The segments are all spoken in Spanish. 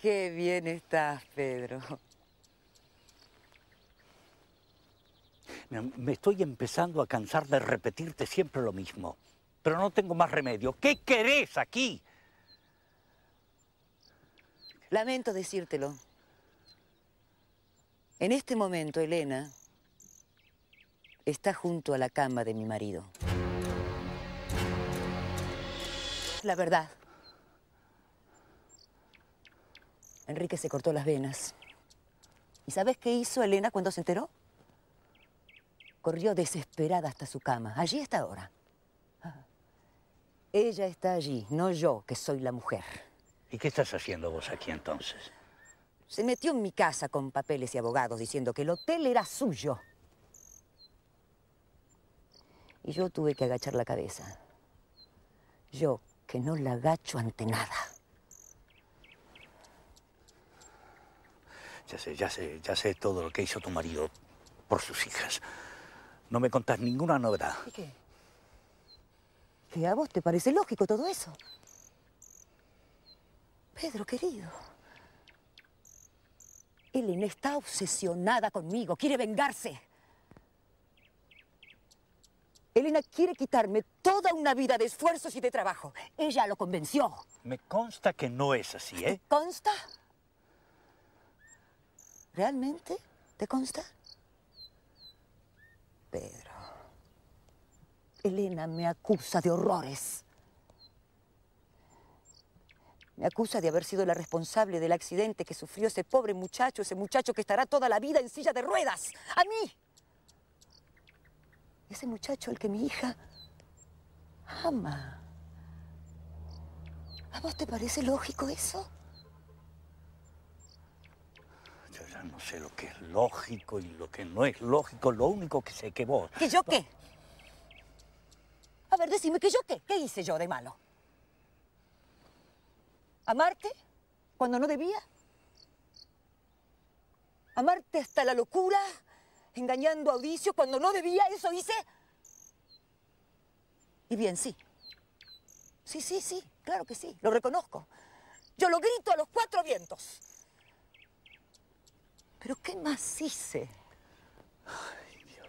Qué bien estás, Pedro. me estoy empezando a cansar de repetirte siempre lo mismo, pero no tengo más remedio. ¿Qué querés aquí? Lamento decírtelo. En este momento, Elena está junto a la cama de mi marido. La verdad. Enrique se cortó las venas. ¿Y sabes qué hizo Elena cuando se enteró? Corrió desesperada hasta su cama. Allí está ahora. Ah. Ella está allí, no yo, que soy la mujer. ¿Y qué estás haciendo vos aquí entonces? Se metió en mi casa con papeles y abogados diciendo que el hotel era suyo. Y yo tuve que agachar la cabeza. Yo, que no la agacho ante nada. Ya sé, ya sé, ya sé todo lo que hizo tu marido por sus hijas. No me contás ninguna novedad. ¿Y qué? ¿Que a vos te parece lógico todo eso? Pedro, querido. Elena está obsesionada conmigo, quiere vengarse. Elena quiere quitarme toda una vida de esfuerzos y de trabajo. Ella lo convenció. Me consta que no es así, ¿eh? consta? ¿Realmente? ¿Te consta? Pero... Elena me acusa de horrores. Me acusa de haber sido la responsable del accidente que sufrió ese pobre muchacho, ese muchacho que estará toda la vida en silla de ruedas. ¡A mí! Ese muchacho al que mi hija ama. ¿A vos te parece lógico eso? no sé lo que es lógico y lo que no es lógico. Lo único que sé que vos... ¿Que yo qué? A ver, decime, ¿que yo qué? ¿Qué hice yo de malo? ¿Amarte cuando no debía? ¿Amarte hasta la locura? ¿Engañando a Odicio cuando no debía? ¿Eso hice? Y bien, sí. Sí, sí, sí, claro que sí, lo reconozco. Yo lo grito a los cuatro vientos. ¿Pero qué más hice? Ay, Dios.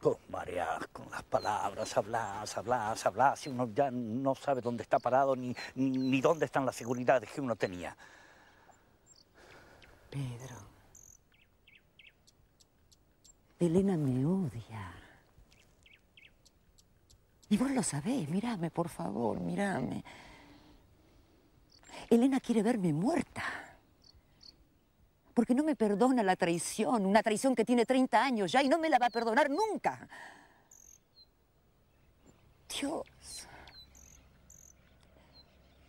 Vos mareás con las palabras, hablas, hablas, hablas, y uno ya no sabe dónde está parado ni, ni dónde están las seguridades que uno tenía. Pedro. Elena me odia. Y vos lo sabés, Mírame, por favor, mírame. Elena quiere verme muerta porque no me perdona la traición, una traición que tiene 30 años ya y no me la va a perdonar nunca. Dios.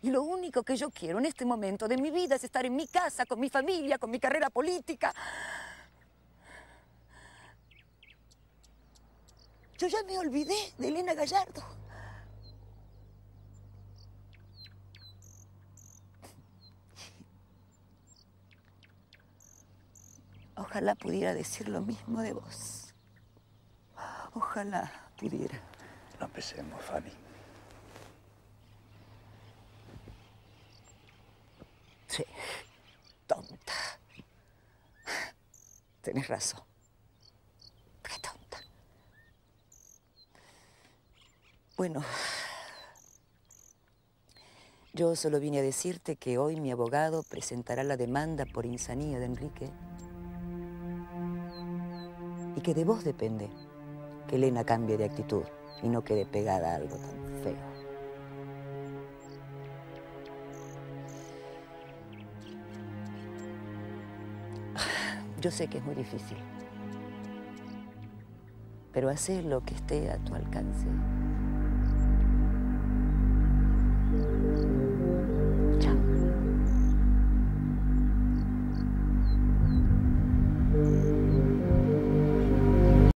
Y lo único que yo quiero en este momento de mi vida es estar en mi casa, con mi familia, con mi carrera política. Yo ya me olvidé de Elena Gallardo. Ojalá pudiera decir lo mismo de vos. Ojalá pudiera. No empecemos, Fanny. Sí, tonta. Tenés razón. Qué tonta. Bueno, yo solo vine a decirte que hoy mi abogado presentará la demanda por insanía de Enrique y que de vos depende que Elena cambie de actitud y no quede pegada a algo tan feo. Yo sé que es muy difícil, pero haces lo que esté a tu alcance.